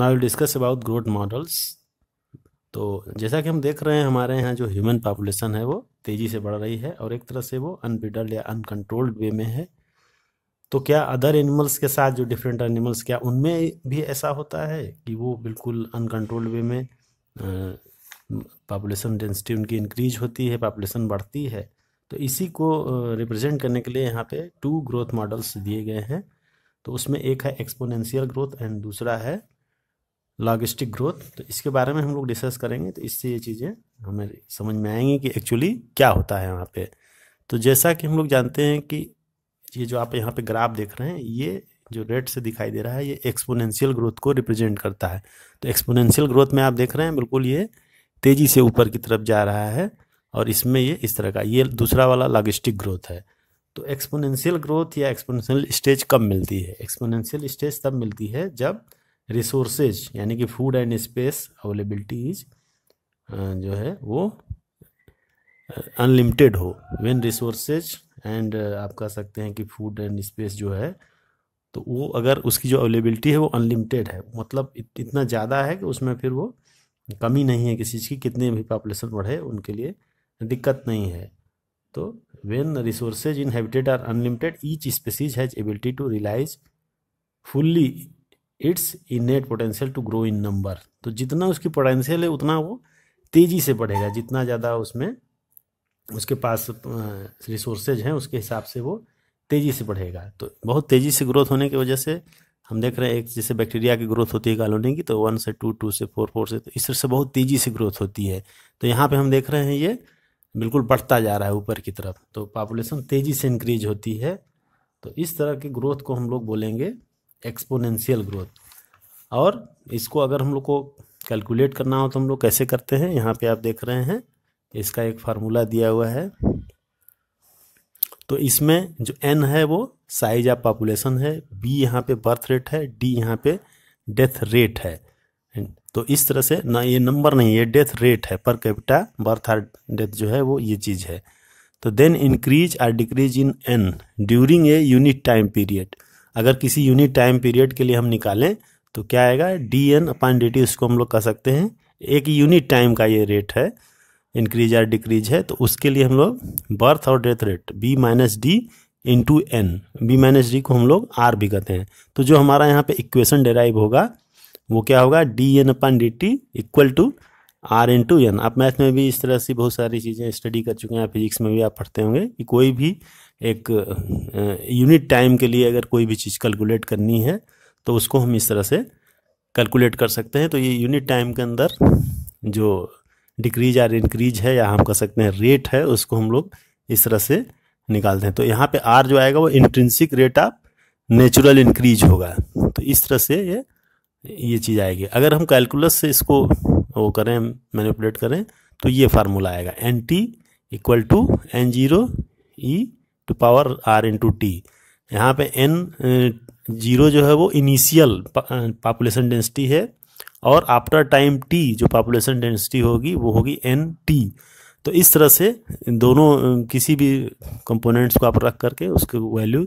ना will discuss about growth models तो जैसा कि हम देख रहे हैं हमारे यहाँ जो ह्यूमन पॉपुलेशन है वो तेज़ी से बढ़ रही है और एक तरह से वो अनबिडल्ड या अनकंट्रोल्ड वे में है तो क्या अदर एनिमल्स के साथ जो डिफरेंट एनिमल्स क्या उनमें भी ऐसा होता है कि वो बिल्कुल अनकंट्रोल्ड वे में पॉपुलेशन डेंसिटी उनकी इंक्रीज होती है पॉपुलेशन बढ़ती है तो इसी को रिप्रेजेंट करने के लिए यहाँ पे टू ग्रोथ मॉडल्स दिए गए हैं तो उसमें एक है एक्सपोनेंशियल ग्रोथ एंड दूसरा है लॉजिस्टिक ग्रोथ तो इसके बारे में हम लोग डिस्कस करेंगे तो इससे ये चीज़ें हमें समझ में आएंगी कि एक्चुअली क्या होता है वहाँ पे तो जैसा कि हम लोग जानते हैं कि ये जो आप यहाँ पे ग्राफ देख रहे हैं ये जो रेट से दिखाई दे रहा है ये एक्सपोनेंशियल ग्रोथ को रिप्रेजेंट करता है तो एक्सपोनेंशियल ग्रोथ में आप देख रहे हैं बिल्कुल ये तेज़ी से ऊपर की तरफ जा रहा है और इसमें ये इस तरह का ये दूसरा वाला लॉजिस्टिक ग्रोथ है तो एक्सपोनेंशियल ग्रोथ या एक्सपोनेंशियल स्टेज कब मिलती है एक्सपोनेंशियल स्टेज तब मिलती है जब रिसोर्सेज यानी कि food and space availability is जो है वो अनलिमिटेड हो वेन रिसोर्सेज एंड आप कह सकते हैं कि फूड एंड स्पेस जो है तो वो अगर उसकी जो अवेलेबिलिटी है वो अनलिमिटेड है मतलब इत, इतना ज़्यादा है कि उसमें फिर वो कमी नहीं है किसी चीज़ की कितने भी पॉपुलेशन बढ़े उनके लिए दिक्कत नहीं है तो when resources in are unlimited each species has ability to realise fully its innate potential to grow in number तो जितना उसकी पोटेंशियल है उतना वो तेज़ी से बढ़ेगा जितना ज़्यादा उसमें उसके पास रिसोर्सेज हैं उसके हिसाब से वो तेज़ी से बढ़ेगा तो बहुत तेज़ी से ग्रोथ होने की वजह से हम देख रहे हैं एक जैसे बैक्टीरिया की ग्रोथ होती है कॉलोनी की तो वन से टू टू से फोर फोर से तो इस तरह से बहुत तेज़ी से ग्रोथ होती है तो यहाँ पे हम देख रहे हैं ये बिल्कुल बढ़ता जा रहा है ऊपर की तरफ तो पॉपुलेशन तेज़ी से इंक्रीज होती है तो इस तरह की ग्रोथ को हम लोग बोलेंगे एक्सपोनेंशियल ग्रोथ और इसको अगर हम लोग को कैलकुलेट करना हो तो हम लोग कैसे करते हैं यहाँ पे आप देख रहे हैं इसका एक फार्मूला दिया हुआ है तो इसमें जो एन है वो साइज ऑफ पॉपुलेशन है बी यहाँ पे बर्थ रेट है डी यहाँ पे डेथ रेट है तो इस तरह से ना ये नंबर नहीं है डेथ रेट है पर कैपिटा बर्थ और डेथ जो है वो ये चीज़ है तो देन इंक्रीज और decrease in n during a unit time period अगर किसी यूनिट टाइम पीरियड के लिए हम निकालें तो क्या आएगा d n upon d t उसको हम लोग कह सकते हैं एक यूनिट टाइम का ये रेट है इंक्रीज या डिक्रीज है तो उसके लिए हम लोग बर्थ और death rate b minus d into n b minus d को हम लोग आर भी कहते हैं तो जो हमारा यहाँ पे इक्वेशन डेराइव होगा वो क्या होगा d n upon d t equal to r into n आप मैथ में भी इस तरह से बहुत सारी चीज़ें स्टडी कर चुके हैं फिजिक्स में भी आप पढ़ते होंगे कि कोई भी एक यूनिट टाइम के लिए अगर कोई भी चीज़ कैलकुलेट करनी है तो उसको हम इस तरह से कैलकुलेट कर सकते हैं तो ये यूनिट टाइम के अंदर जो डिक्रीज या इंक्रीज है या हम कह सकते हैं रेट है उसको हम लोग इस तरह से निकालते हैं तो यहाँ पे आर जो आएगा वो intrinsic rate of natural increase होगा तो इस तरह से ये ये चीज़ आएगी अगर हम कैलकुलस से इसको वो करें मैनिपुलेट करें तो ये फार्मूला आएगा n t equal to n zero e to power r into t यहाँ पे एन जीरो जो है वो इनिशियल पॉपुलेशन डेंसिटी है और आफ्टर टाइम टी जो पॉपुलेशन डेंसिटी होगी वो होगी एन टी तो इस तरह से दोनों किसी भी कंपोनेंट्स को आप रख करके उसके वैल्यू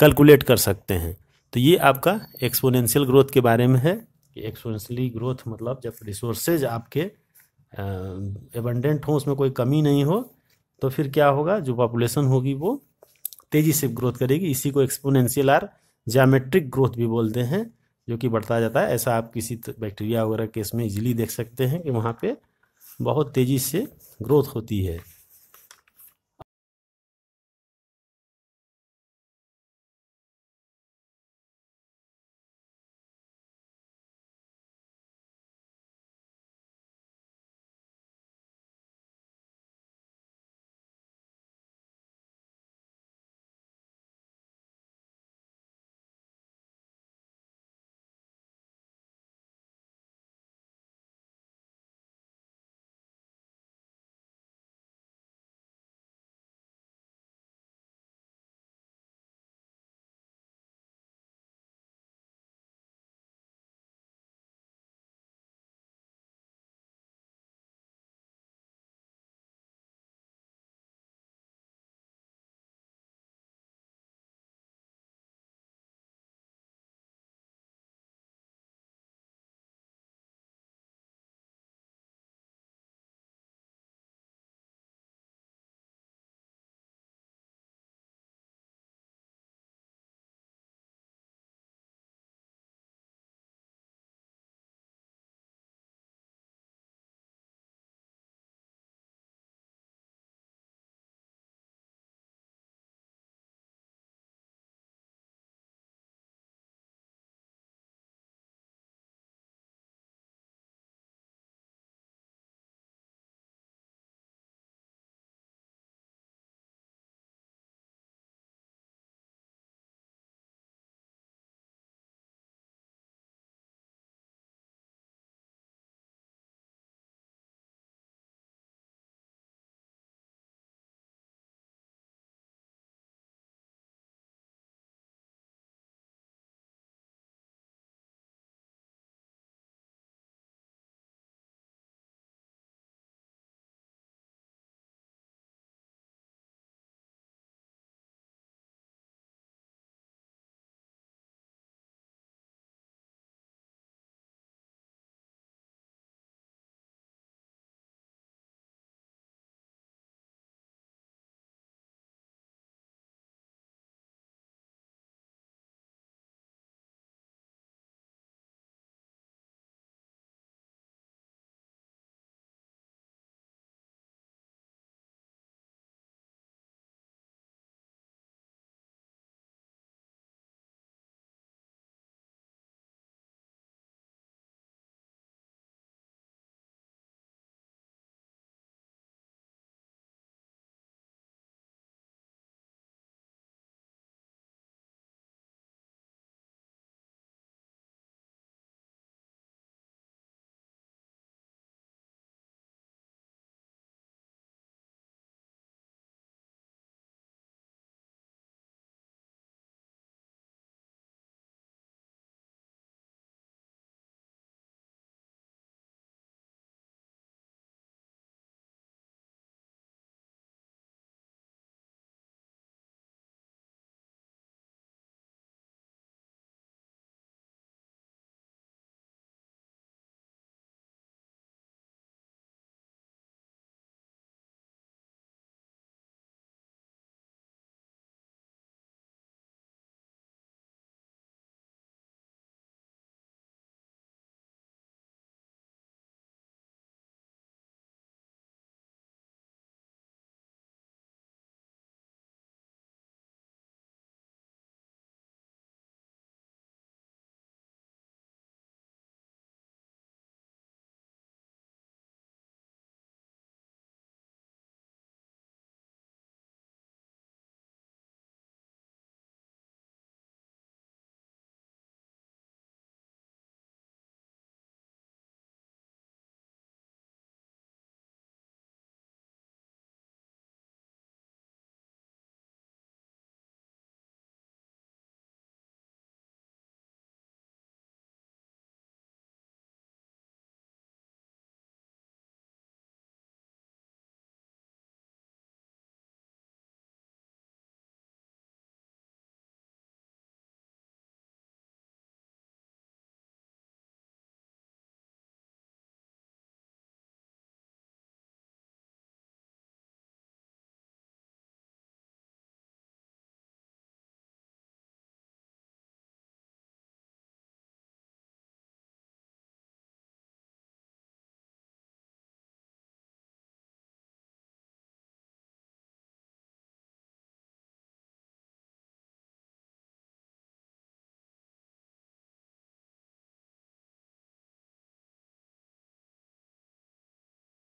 कैलकुलेट कर सकते हैं तो ये आपका एक्सपोनेंशियल ग्रोथ के बारे में है कि एक्सपोनेंशियली ग्रोथ मतलब जब रिसोर्सेज आपके एबंडेंट हों उसमें कोई कमी नहीं हो तो फिर क्या होगा जो पॉपुलेशन होगी वो तेजी से ग्रोथ करेगी इसी को एक्सपोनेंशियल आर जामेट्रिक ग्रोथ भी बोलते हैं जो कि बढ़ता जाता है ऐसा आप किसी बैक्टीरिया वगैरह केस में इजीली देख सकते हैं कि वहाँ पे बहुत तेज़ी से ग्रोथ होती है